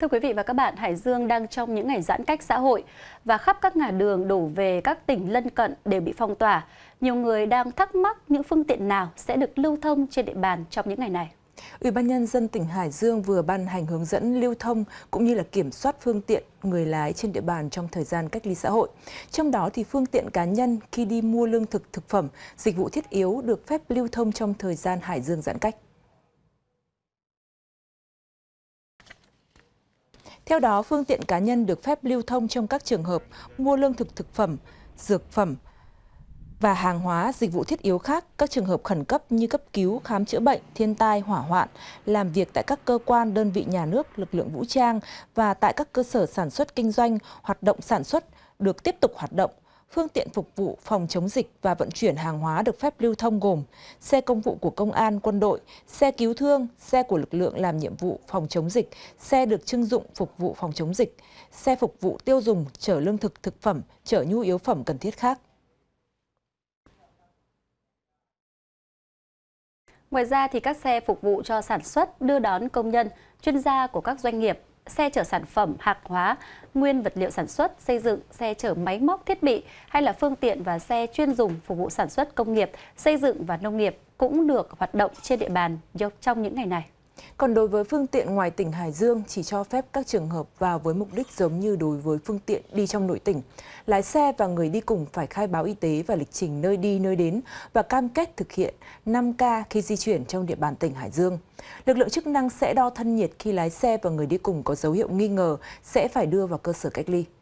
Thưa quý vị và các bạn, Hải Dương đang trong những ngày giãn cách xã hội và khắp các ngả đường đổ về các tỉnh lân cận đều bị phong tỏa. Nhiều người đang thắc mắc những phương tiện nào sẽ được lưu thông trên địa bàn trong những ngày này. Ủy ban nhân dân tỉnh Hải Dương vừa ban hành hướng dẫn lưu thông cũng như là kiểm soát phương tiện người lái trên địa bàn trong thời gian cách ly xã hội. Trong đó thì phương tiện cá nhân khi đi mua lương thực thực phẩm, dịch vụ thiết yếu được phép lưu thông trong thời gian Hải Dương giãn cách. Theo đó, phương tiện cá nhân được phép lưu thông trong các trường hợp mua lương thực thực phẩm, dược phẩm và hàng hóa dịch vụ thiết yếu khác, các trường hợp khẩn cấp như cấp cứu, khám chữa bệnh, thiên tai, hỏa hoạn, làm việc tại các cơ quan, đơn vị nhà nước, lực lượng vũ trang và tại các cơ sở sản xuất kinh doanh, hoạt động sản xuất được tiếp tục hoạt động phương tiện phục vụ phòng chống dịch và vận chuyển hàng hóa được phép lưu thông gồm xe công vụ của công an, quân đội, xe cứu thương, xe của lực lượng làm nhiệm vụ phòng chống dịch, xe được trưng dụng phục vụ phòng chống dịch, xe phục vụ tiêu dùng, chở lương thực, thực phẩm, chở nhu yếu phẩm cần thiết khác. Ngoài ra thì các xe phục vụ cho sản xuất, đưa đón công nhân, chuyên gia của các doanh nghiệp xe chở sản phẩm, hàng hóa, nguyên vật liệu sản xuất, xây dựng, xe chở máy móc thiết bị hay là phương tiện và xe chuyên dùng phục vụ sản xuất công nghiệp, xây dựng và nông nghiệp cũng được hoạt động trên địa bàn trong những ngày này. Còn đối với phương tiện ngoài tỉnh Hải Dương chỉ cho phép các trường hợp vào với mục đích giống như đối với phương tiện đi trong nội tỉnh. Lái xe và người đi cùng phải khai báo y tế và lịch trình nơi đi nơi đến và cam kết thực hiện 5K khi di chuyển trong địa bàn tỉnh Hải Dương. Lực lượng chức năng sẽ đo thân nhiệt khi lái xe và người đi cùng có dấu hiệu nghi ngờ sẽ phải đưa vào cơ sở cách ly.